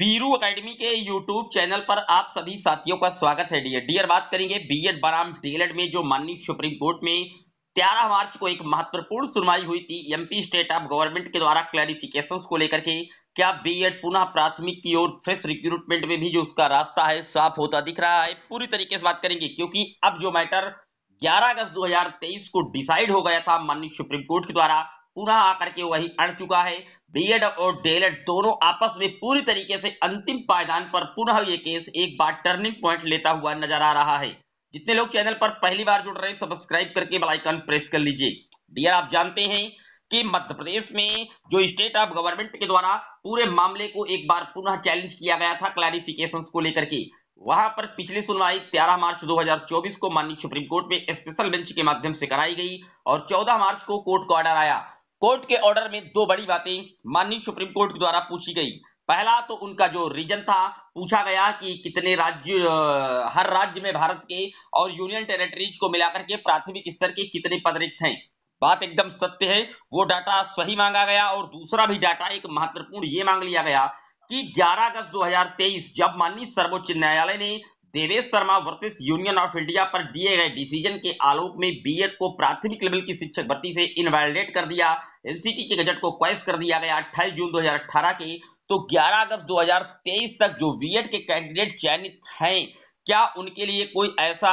Biru academy के YouTube channel पर आप सभी साथियों का स्वागत है डियर डियर बात करेंगे बीएड बराम डीएलएड में जो माननीय सुप्रीम कोर्ट में 13 मार्च को एक महत्वपूर्ण सुनवाई हुई थी एमपी स्टेट ऑफ गवर्नमेंट के द्वारा क्लैरिफिकेशन को लेकर के क्या बीएड पुनः प्राथमिक की ओर फ्रेश रिक्रूटमेंट में भी जो उसका रास्ता है साफ होता दिख रहा है पूरी तरीके से बात करेंगे क्योंकि अब जो मैटर 11 अगस्त 2023 को डिसाइड हो गया था माननीय सुप्रीम कोर्ट के द्वारा उड़ा आकर के वही अड़ चुका है बीएड और डेलेड दोनों आपस में पूरी तरीके से अंतिम पायदान पर पुनः ये केस एक बार टर्निंग पॉइंट लेता हुआ नजर आ रहा है जितने लोग चैनल पर पहली बार जुड़ रहे हैं सब्सक्राइब करके बेलाइकन प्रेस कर लीजिए डियर आप जानते हैं कि मध्य प्रदेश में जो स्टेट ऑफ गवर्नमेंट के द्वारा पूरे मामले को एक बार पुनः चैलेंज किया गया था क्लैरिफिकेशन को लेकर के वहां पर पिछली सुनवाई 13 मार्च 2024 को माननीय सुप्रीम कोर्ट में स्पेशल बेंच के माध्यम से कराई गई और 14 मार्च को कोर्ट का ऑर्डर आया कोर्ट के ऑर्डर में दो बड़ी बातें माननीय सुप्रीम कोर्ट द्वारा पूछी गई पहला तो उनका जो रीजन था पूछा गया कि कितने राज्य हर राज्य में भारत के और यूनियन टेरिटरीज को मिलाकर के प्राथमिक स्तर के कितने पद रिक्त हैं बात एकदम सत्य है वो डाटा सही मांगा गया और दूसरा भी डाटा एक महत्वपूर्ण ये मांग लिया गया कि 11 अगस्त 2023 जब माननीय सर्वोच्च न्यायालय ने Devesh Sharma versus Union of India पर दिए गए डिसीजन के आलोक में बीएड को प्राथमिक लेवल की शिक्षक भर्ती से इनवैलिडेट कर दिया एनसीटी के गजट को क्वेश कर दिया गया अट्ठाईस जून 2018 के तो 11 अगस्त 2023 तक जो बीएड के कैंडिडेट चयनित हैं क्या उनके लिए कोई ऐसा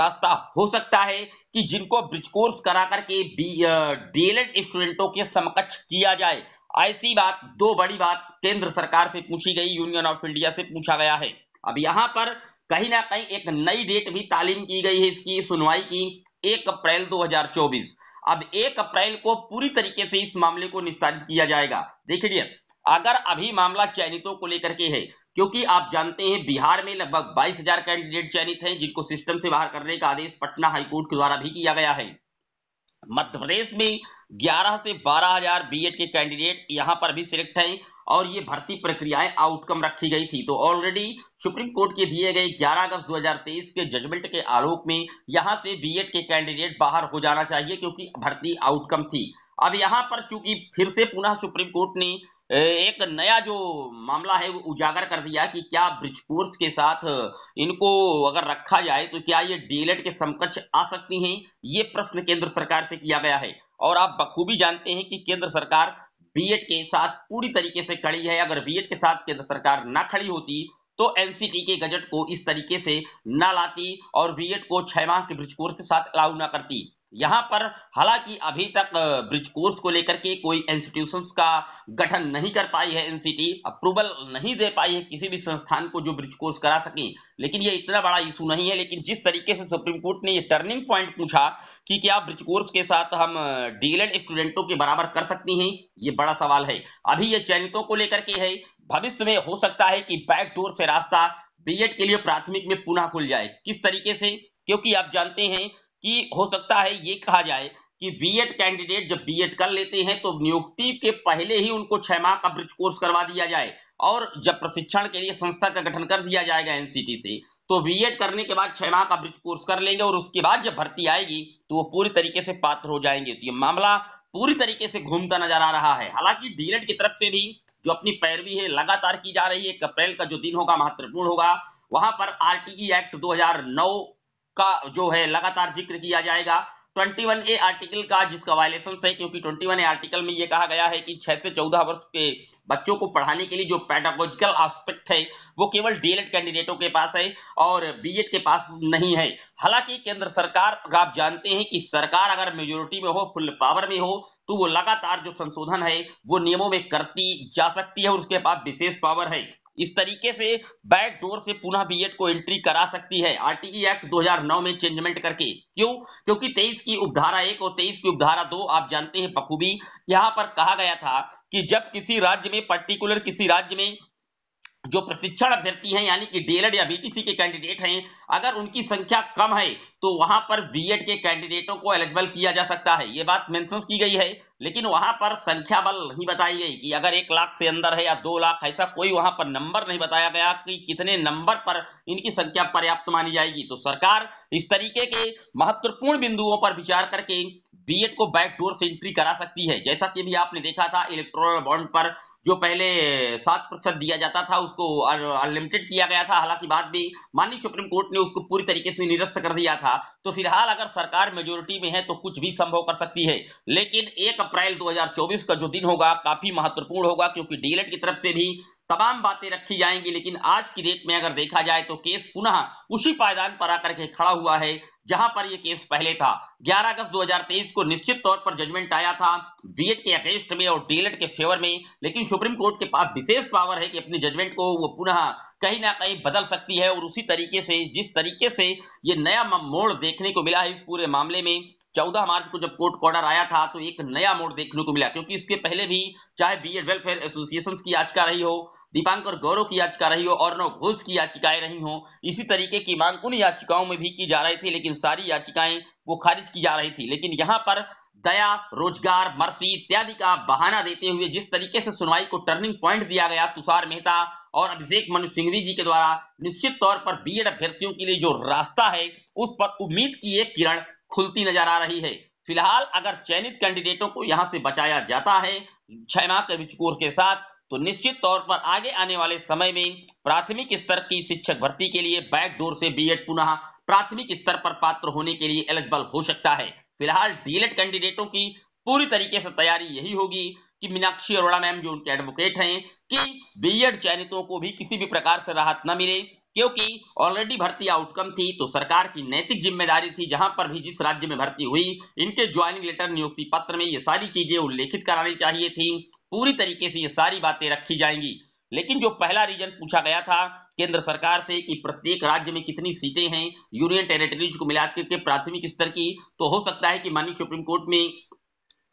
रास्ता हो सकता है कि जिनको ब्रिज कोर्स करा करके डीएलएड स्टूडेंटों के समकक्ष किया जाए ऐसी बात दो बड़ी बात केंद्र सरकार से पूछी गई यूनियन ऑफ इंडिया से पूछा गया है अब यहां पर कहीं ना कहीं एक नई डेट भी तालीम की गई है इसकी सुनवाई की एक अप्रैल 2024 अब एक अप्रैल को पूरी तरीके से इस मामले को निस्तारित किया जाएगा देखिए अगर अभी मामला चयनितों को लेकर के है क्योंकि आप जानते हैं बिहार में लगभग 22,000 कैंडिडेट चयनित हैं जिनको सिस्टम से बाहर करने का आदेश पटना हाईकोर्ट के द्वारा भी किया गया है मध्य प्रदेश में 11 से 12 हजार बीएड के कैंडिडेट यहां पर भी सिलेक्ट हैं और ये भर्ती प्रक्रियाएं आउटकम रखी गई थी तो ऑलरेडी सुप्रीम कोर्ट के दिए गए 11 अगस्त 2023 के जजमेंट के आलोक में यहां से बीएड के कैंडिडेट बाहर हो जाना चाहिए क्योंकि भर्ती आउटकम थी अब यहां पर चूंकि फिर से पुनः सुप्रीम कोर्ट ने एक नया जो मामला है वो उजागर कर दिया कि क्या ब्रिजकोर्स के साथ इनको अगर रखा जाए तो क्या ये डीएलएड e के समकक्ष आ सकती हैं ये प्रश्न केंद्र सरकार से किया गया है और आप बखूबी जानते हैं कि केंद्र सरकार बीएड e के साथ पूरी तरीके से खड़ी है अगर बीएड e के साथ केंद्र सरकार ना खड़ी होती तो एनसीटी के गजट को इस तरीके से ना लाती और बीएड को छह माह के ब्रिज कोर्स के साथ अलाउ ना करती यहाँ पर हालांकि अभी तक ब्रिज कोर्स को लेकर के कोई इंस्टीट्यूशंस का गठन नहीं कर पाई है एनसीटी अप्रूवल नहीं दे पाई है किसी भी संस्थान को जो ब्रिज कोर्स करा सके लेकिन ये इतना बड़ा इशू नहीं है लेकिन जिस तरीके से सुप्रीम कोर्ट ने ये टर्निंग पॉइंट पूछा कि क्या ब्रिज कोर्स के साथ हम डीएलएड स्टूडेंटों के बराबर कर सकती हैं ये बड़ा सवाल है अभी ये चयनितों को लेकर के है भविष्य में हो सकता है कि बैकडोर से रास्ता बी के लिए प्राथमिक में पुनः खुल जाए किस तरीके से क्योंकि आप जानते हैं कि हो सकता है ये कहा जाए कि बीएड कैंडिडेट जब बीएड कर लेते हैं तो नियुक्ति के पहले ही उनको छह माह का ब्रिज कोर्स करवा दिया जाए और जब प्रशिक्षण के लिए संस्था का गठन कर दिया जाएगा एनसीटी से तो बीएड करने के बाद छह माह का ब्रिज कोर्स कर लेंगे और उसके बाद जब भर्ती आएगी तो वो पूरी तरीके से पात्र हो जाएंगे तो ये मामला पूरी तरीके से घूमता नजर आ रहा है हालांकि डीएलएड की तरफ से भी जो अपनी पैरवी है लगातार की जा रही है अप्रैल का जो दिन होगा महत्वपूर्ण होगा वहां पर आरटीई एक्ट 2009 का जो है लगातार जिक्र किया जाएगा 21 ए आर्टिकल का जिसका वायलेशन है क्योंकि 21 ए आर्टिकल में यह कहा गया है कि 6 से 14 वर्ष के बच्चों को पढ़ाने के लिए जो पैडागोजिकल आस्पेक्ट है वो केवल डीएलएड कैंडिडेटों के पास है और बीएड के पास नहीं है हालांकि केंद्र सरकार आप जानते हैं कि सरकार अगर मेजोरिटी में हो फुल पावर में हो तो वो लगातार जो संशोधन है वो नियमों में करती जा सकती है और उसके पास विशेष पावर है इस तरीके से बैक डोर से पुनः बीएड को एंट्री करा सकती है आरटीई एक्ट 2009 में चेंजमेंट करके क्यों क्योंकि 23 की उपधारा एक और 23 की उपधारा दो आप जानते हैं बखूबी यहां पर कहा गया था कि जब किसी राज्य में पर्टिकुलर किसी राज्य में जो प्रशिक्षण अभ्यर्थी हैं यानी कि डीएलएड या बीटीसी के कैंडिडेट हैं अगर उनकी संख्या कम है तो वहां पर बीएड के कैंडिडेटों को एलिजिबल किया जा सकता है ये बात मेंशन की गई है लेकिन वहां पर संख्या बल नहीं बताई गई कि अगर एक लाख से अंदर है या दो लाख ऐसा कोई वहां पर नंबर नहीं बताया गया कि कितने नंबर पर इनकी संख्या पर्याप्त मानी जाएगी तो सरकार इस तरीके के महत्वपूर्ण बिंदुओं पर विचार करके बीएड को बैकडोर से एंट्री करा सकती है जैसा कि भी आपने देखा था इलेक्ट्रोनल बॉन्ड पर जो पहले सात प्रतिशत दिया जाता था उसको अनलिमिटेड किया गया था हालांकि बाद में माननीय सुप्रीम कोर्ट ने उसको पूरी तरीके से निरस्त कर दिया था तो फिलहाल अगर सरकार मेजोरिटी में है तो कुछ भी संभव कर सकती है लेकिन एक अप्रैल 2024 का जो दिन होगा काफी महत्वपूर्ण होगा क्योंकि डीएलएड की तरफ से भी तमाम बातें रखी जाएंगी लेकिन आज की डेट में अगर देखा जाए तो केस पुनः उसी पायदान पर आकर के खड़ा हुआ है जहां पर यह केस पहले था 11 अगस्त 2023 को निश्चित तौर पर जजमेंट आया था बीएड के अगेंस्ट में और डीएलएड के फेवर में लेकिन सुप्रीम कोर्ट के पास विशेष पावर है कि अपने जजमेंट को वो पुनः कहीं ना कहीं बदल सकती है और उसी तरीके से जिस तरीके से ये नया मोड़ देखने को मिला है इस पूरे मामले में चौदह मार्च को जब कोर्ट ऑर्डर आया था तो एक नया मोड़ देखने को मिला क्योंकि इसके पहले भी चाहे बी एड वेलफेयर एसोसिएशन की याचिका रही हो दीपांकर गौरव की याचिका रही हो और नौ घोष की याचिकाएं रही हो इसी तरीके की मांग उन याचिकाओं में भी की जा रही थी लेकिन सारी याचिकाएं वो खारिज की जा रही थी लेकिन यहाँ पर दया रोजगार मर्सी इत्यादि का बहाना देते हुए जिस तरीके से सुनवाई को टर्निंग पॉइंट दिया गया तुषार मेहता और अभिषेक मनु सिंघवी जी के द्वारा निश्चित तौर पर बीएड अभ्यर्थियों के लिए जो रास्ता है उस पर उम्मीद की एक किरण खुलती नजर आ रही है फिलहाल अगर चयनित कैंडिडेटों को यहां से बचाया जाता है छह माह के विचकोर के साथ तो निश्चित तौर पर आगे आने वाले समय में प्राथमिक स्तर की शिक्षक भर्ती के लिए बैकडोर से बीएड पुनः प्राथमिक स्तर पर पात्र होने के लिए एलिजिबल हो सकता है फिलहाल डीएलएड कैंडिडेटों की पूरी तरीके से तैयारी यही होगी कि मीनाक्षी अरोड़ा मैम जो उनके एडवोकेट हैं कि बीएड चयनितों को भी किसी भी प्रकार से राहत न मिले क्योंकि ऑलरेडी भर्ती आउटकम थी तो सरकार की नैतिक जिम्मेदारी थी जहां पर भी जिस राज्य में भर्ती हुई इनके ज्वाइनिंग लेटर नियुक्ति पत्र में ये सारी चीजें उल्लेखित करानी चाहिए थी पूरी तरीके से ये सारी बातें रखी जाएंगी लेकिन जो पहला रीजन पूछा गया था केंद्र सरकार से कि प्रत्येक राज्य में कितनी सीटें हैं यूनियन टेरिटरीज को मिलाकर के प्राथमिक स्तर की तो हो सकता है कि माननीय सुप्रीम कोर्ट में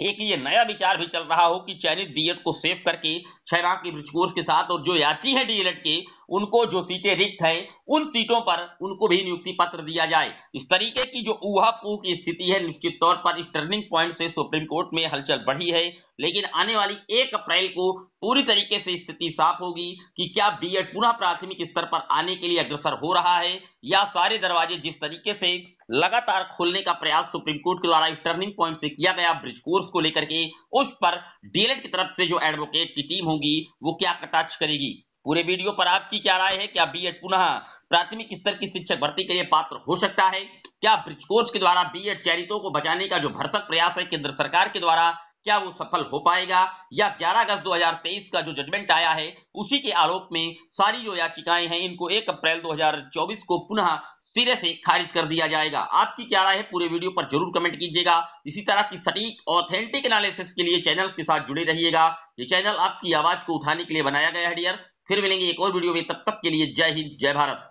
एक ये नया विचार भी चल रहा हो कि चयनित बीएड को सेव करके छह माह के ब्रिज कोर्स के साथ और जो याची है डीएलएड के उनको जो सीटें रिक्त हैं उन सीटों पर उनको भी नियुक्ति पत्र दिया जाए इस तरीके की जो ऊहापू की स्थिति है निश्चित तौर पर इस टर्निंग पॉइंट से सुप्रीम कोर्ट में हलचल बढ़ी है लेकिन आने वाली एक अप्रैल को पूरी तरीके से स्थिति साफ होगी कि क्या एड पुनः प्राथमिक स्तर पर आने के लिए अग्रसर हो रहा है या सारे दरवाजे जिस तरीके से लगातार खोलने का प्रयास सुप्रीम कोर्ट के द्वारा इस टर्निंग पॉइंट से किया गया ब्रिज कोर्स को लेकर के उस पर डीएलएड की तरफ से जो एडवोकेट की टीम होगी वो क्या कटाक्ष करेगी पूरे वीडियो पर आपकी क्या राय है क्या बी एड पुनः प्राथमिक स्तर की शिक्षक भर्ती के लिए पात्र हो सकता है क्या ब्रिज कोर्स के द्वारा बी एड चैरितों को बचाने का जो भरतक प्रयास है केंद्र सरकार के द्वारा क्या वो सफल हो पाएगा या 11 अगस्त 2023 का जो जजमेंट आया है उसी के आरोप में सारी जो याचिकाएं हैं इनको 1 अप्रैल 2024 को पुनः सिरे से खारिज कर दिया जाएगा आपकी क्या राय है पूरे वीडियो पर जरूर कमेंट कीजिएगा इसी तरह की सटीक ऑथेंटिक एनालिसिस के लिए चैनल के साथ जुड़े रहिएगा ये चैनल आपकी आवाज को उठाने के लिए बनाया गया है डियर फिर मिलेंगे एक और वीडियो में तब तक के लिए जय हिंद जय भारत